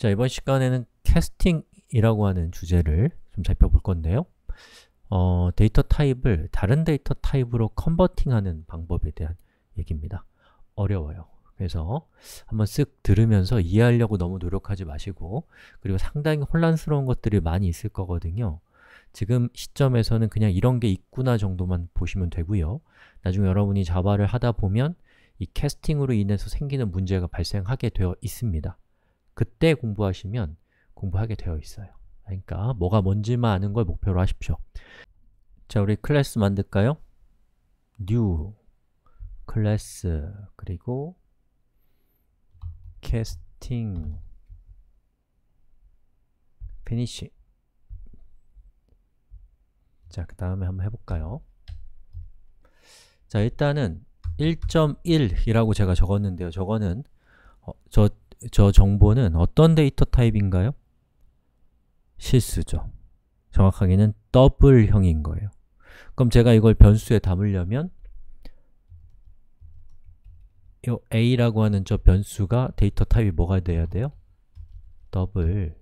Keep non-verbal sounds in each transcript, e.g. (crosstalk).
자, 이번 시간에는 캐스팅이라고 하는 주제를 좀 살펴볼 건데요. 어, 데이터 타입을 다른 데이터 타입으로 컨버팅하는 방법에 대한 얘기입니다. 어려워요. 그래서 한번 쓱 들으면서 이해하려고 너무 노력하지 마시고 그리고 상당히 혼란스러운 것들이 많이 있을 거거든요. 지금 시점에서는 그냥 이런 게 있구나 정도만 보시면 되고요. 나중에 여러분이 자바를 하다 보면 이 캐스팅으로 인해서 생기는 문제가 발생하게 되어 있습니다. 그때 공부하시면 공부하게 되어 있어요 그러니까 뭐가 뭔지만 아는 걸 목표로 하십시오 자, 우리 클래스 만들까요? new 클래스 그리고 캐스팅 피니시 자, 그 다음에 한번 해볼까요? 자, 일단은 1.1이라고 제가 적었는데요. 저거는 어, 저저 정보는 어떤 데이터 타입인가요? 실수죠. 정확하게는 더블형인 거예요. 그럼 제가 이걸 변수에 담으려면 이 a라고 하는 저 변수가 데이터 타입이 뭐가 돼야 돼요? 더블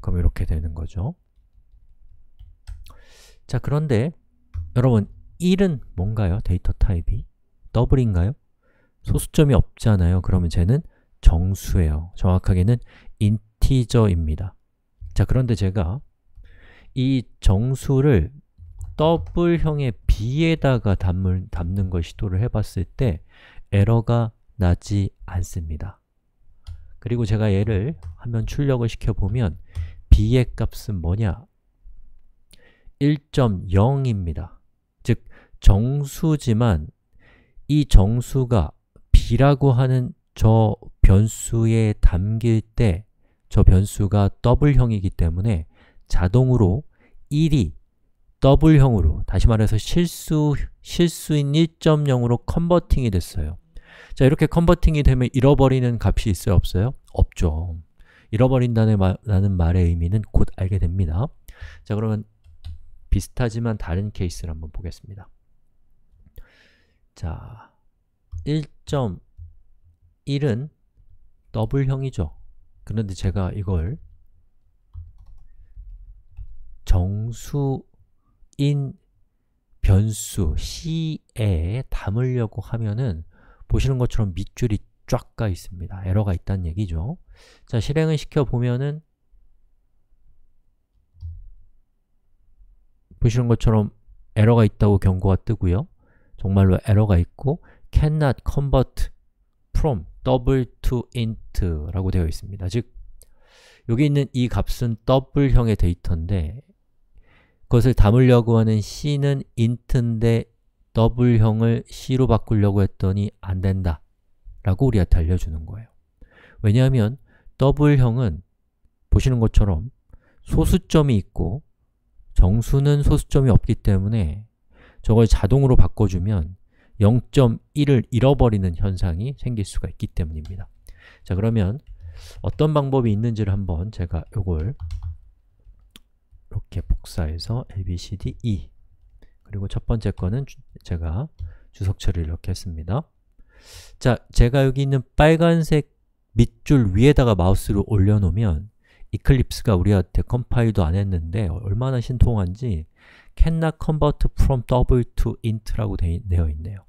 그럼 이렇게 되는 거죠. 자, 그런데 여러분 1은 뭔가요? 데이터 타입이? 더블인가요? 소수점이 없잖아요. 그러면 쟤는 정수예요. 정확하게는 인티저입니다. 자, 그런데 제가 이 정수를 더블형의 b에다가 담을, 담는 걸 시도를 해봤을 때 에러가 나지 않습니다. 그리고 제가 얘를 한번 출력을 시켜보면 b의 값은 뭐냐? 1.0입니다. 즉, 정수지만 이 정수가 b라고 하는 저 변수에 담길 때 저 변수가 더블형이기 때문에 자동으로 1이 더블형으로 다시 말해서 실수, 실수인 1.0으로 컨버팅이 됐어요 자 이렇게 컨버팅이 되면 잃어버리는 값이 있어요? 없어요? 없죠 잃어버린다는 말, 의 의미는 곧 알게 됩니다 자 그러면 비슷하지만 다른 케이스를 한번 보겠습니다 자, 1 1은 더블형이죠. 그런데 제가 이걸 정수인 변수 c에 담으려고 하면은 보시는 것처럼 밑줄이 쫙 가 있습니다. 에러가 있다는 얘기죠. 자, 실행을 시켜보면은 보시는 것처럼 에러가 있다고 경고가 뜨고요. 정말로 에러가 있고 cannot convert from double to int라고 되어 있습니다. 즉, 여기 있는 이 값은 d o 형의 데이터인데 그것을 담으려고 하는 c는 int인데 d o 형을 c로 바꾸려고 했더니 안 된다 라고 우리한테 알려주는 거예요. 왜냐하면 d o 형은 보시는 것처럼 소수점이 있고 정수는 소수점이 없기 때문에 저걸 자동으로 바꿔주면 0.1을 잃어버리는 현상이 생길 수가 있기 때문입니다. 자 그러면 어떤 방법이 있는지를 한번 제가 요걸 이렇게 복사해서 abcd e 그리고 첫 번째 거는 주, 제가 주석 처리를 이렇게 했습니다. 자, 제가 여기 있는 빨간색 밑줄 위에다가 마우스를 올려놓으면 이클립스가 우리한테 컴파일도 안 했는데 얼마나 신통한지 cannot convert from double to int라고 되어 있네요.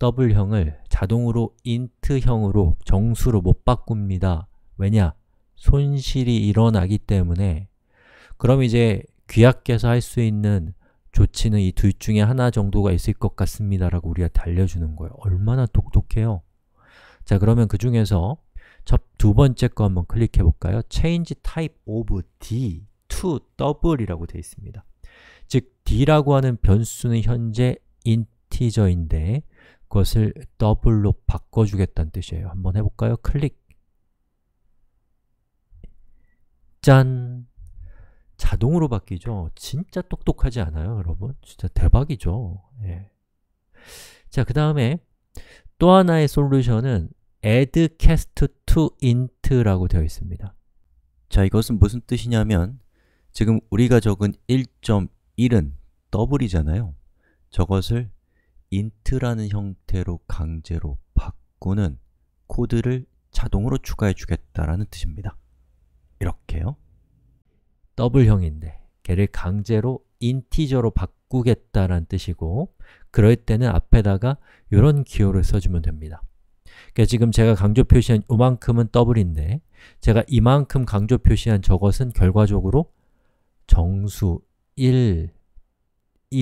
더블형을 자동으로 인트형으로 정수로 못 바꿉니다. 왜냐? 손실이 일어나기 때문에 그럼 이제 귀하께서 할 수 있는 조치는 이 둘 중에 하나 정도가 있을 것 같습니다 라고 우리한테 알려주는 거예요. 얼마나 똑똑해요. 자 그러면 그 중에서 첫 두 번째 거 한번 클릭해 볼까요? change type of d to double 이라고 되어 있습니다. 즉 d라고 하는 변수는 현재 integer인데 것을 더블로 바꿔주겠다는 뜻이에요. 한번 해볼까요? 클릭 짠! 자동으로 바뀌죠? 진짜 똑똑하지 않아요, 여러분? 진짜 대박이죠? 예. 자, 그 다음에 또 하나의 솔루션은 add cast to int라고 되어 있습니다. 자, 이것은 무슨 뜻이냐면 지금 우리가 적은 1.1은 더블이잖아요. 저것을 int라는 형태로 강제로 바꾸는 코드를 자동으로 추가해 주겠다라는 뜻입니다. 이렇게요. 더블형인데 걔를 강제로 인티저로 바꾸겠다라는 뜻이고 그럴 때는 앞에다가 이런 기호를 써주면 됩니다. 그러니까 지금 제가 강조 표시한 이만큼은 더블인데 제가 이만큼 강조 표시한 저것은 결과적으로 정수 1이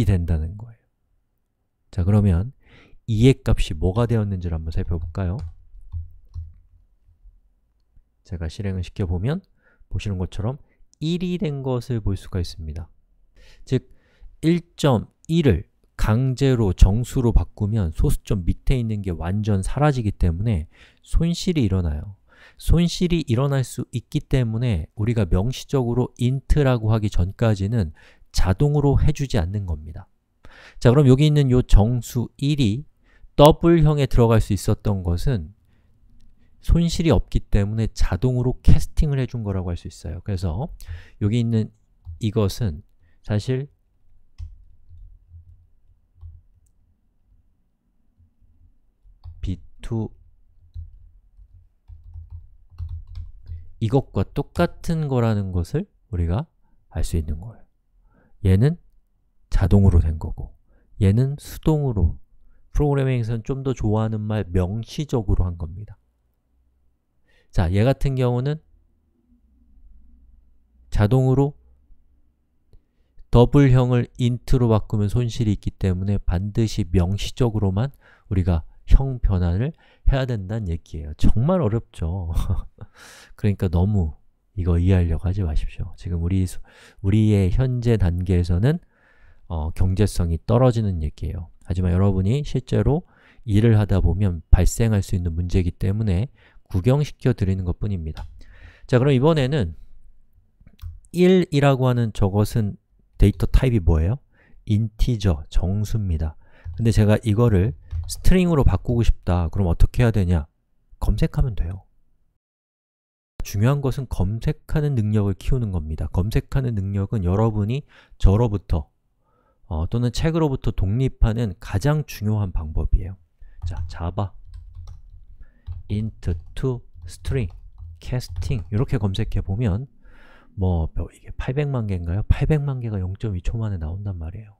된다는 거예요. 자, 그러면 2의 값이 뭐가 되었는지를 한번 살펴볼까요? 제가 실행을 시켜보면 보시는 것처럼 1이 된 것을 볼 수가 있습니다. 즉, 1.1을 강제로 정수로 바꾸면 소수점 밑에 있는 게 완전 사라지기 때문에 손실이 일어나요. 손실이 일어날 수 있기 때문에 우리가 명시적으로 int라고 하기 전까지는 자동으로 해주지 않는 겁니다. 자, 그럼 여기 있는 요 정수 1이 더블형에 들어갈 수 있었던 것은 손실이 없기 때문에 자동으로 캐스팅을 해준 거라고 할 수 있어요. 그래서 여기 있는 이것은 사실 b2 이것과 똑같은 거라는 것을 우리가 알 수 있는 거예요. 얘는 자동으로 된 거고 얘는 수동으로 프로그래밍에서는 좀 더 좋아하는 말 명시적으로 한 겁니다. 자, 얘 같은 경우는 자동으로 더블형을 인트로 바꾸면 손실이 있기 때문에 반드시 명시적으로만 우리가 형 변환을 해야 된다는 얘기예요. 정말 어렵죠. (laughs) 그러니까 너무 이거 이해하려고 하지 마십시오. 지금 우리, 우리의 현재 단계에서는 어, 경제성이 떨어지는 얘기예요. 하지만 여러분이 실제로 일을 하다 보면 발생할 수 있는 문제이기 때문에 구경시켜 드리는 것 뿐입니다. 자, 그럼 이번에는 1이라고 하는 저것은 데이터 타입이 뭐예요? 인티저, 정수입니다. 근데 제가 이거를 스트링으로 바꾸고 싶다. 그럼 어떻게 해야 되냐? 검색하면 돼요. 중요한 것은 검색하는 능력을 키우는 겁니다. 검색하는 능력은 여러분이 저로부터 어, 또는 책으로부터 독립하는 가장 중요한 방법이에요. 자, java int to string casting 이렇게 검색해 보면 뭐 이게 800만 개인가요? 800만 개가 0.2초 만에 나온단 말이에요.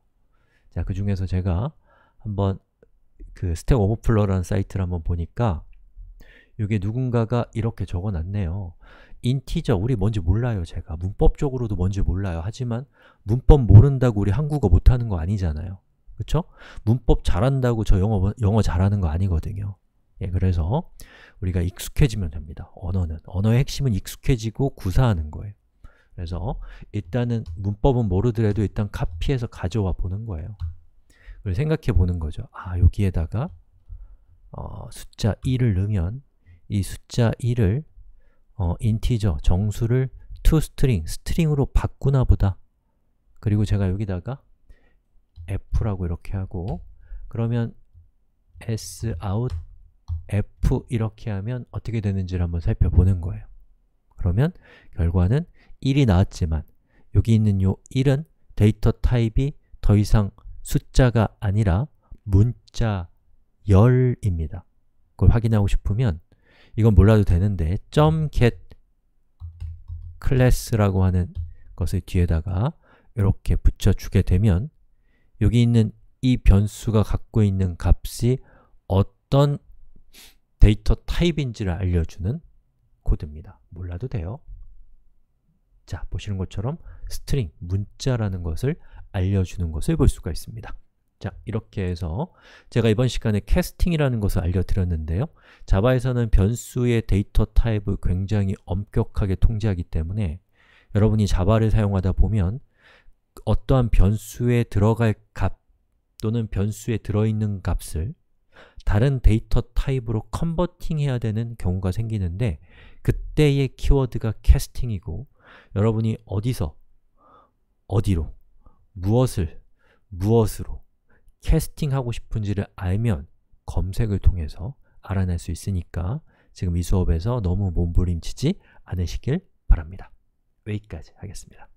자, 그 중에서 제가 한번 그 스택 오버플러라는 사이트를 한번 보니까 이게 누군가가 이렇게 적어놨네요. 인티저 우리 뭔지 몰라요 제가 문법적으로도 뭔지 몰라요 하지만 문법 모른다고 우리 한국어 못하는 거 아니잖아요 그쵸? 문법 잘한다고 저 영어, 영어 잘하는 거 아니거든요 예, 그래서 우리가 익숙해지면 됩니다 언어는 언어의 핵심은 익숙해지고 구사하는 거예요 그래서 일단은 문법은 모르더라도 일단 카피해서 가져와 보는 거예요 그걸 생각해 보는 거죠 아 여기에다가 어, 숫자 1을 넣으면 이 숫자 1을 어, 인티저, 정수를 toString, 스트링으로 바꾸나 보다 그리고 제가 여기다가 f라고 이렇게 하고 그러면 sout f 이렇게 하면 어떻게 되는지를 한번 살펴보는 거예요 그러면 결과는 1이 나왔지만 여기 있는 요 1은 데이터 타입이 더 이상 숫자가 아니라 문자 열입니다 그걸 확인하고 싶으면 이건 몰라도 되는데 .get 클래스라고 하는 것을 뒤에다가 이렇게 붙여주게 되면 여기 있는 이 변수가 갖고 있는 값이 어떤 데이터 타입인지를 알려주는 코드입니다. 몰라도 돼요. 자, 보시는 것처럼 스트링, 문자라는 것을 알려주는 것을 볼 수가 있습니다. 자, 이렇게 해서 제가 이번 시간에 캐스팅이라는 것을 알려드렸는데요. 자바에서는 변수의 데이터 타입을 굉장히 엄격하게 통제하기 때문에 여러분이 자바를 사용하다 보면 어떠한 변수에 들어갈 값 또는 변수에 들어있는 값을 다른 데이터 타입으로 컨버팅해야 되는 경우가 생기는데 그때의 키워드가 캐스팅이고 여러분이 어디서, 어디로, 무엇을, 무엇으로 캐스팅하고 싶은지를 알면 검색을 통해서 알아낼 수 있으니까 지금 이 수업에서 너무 몸부림치지 않으시길 바랍니다. 여기까지 하겠습니다.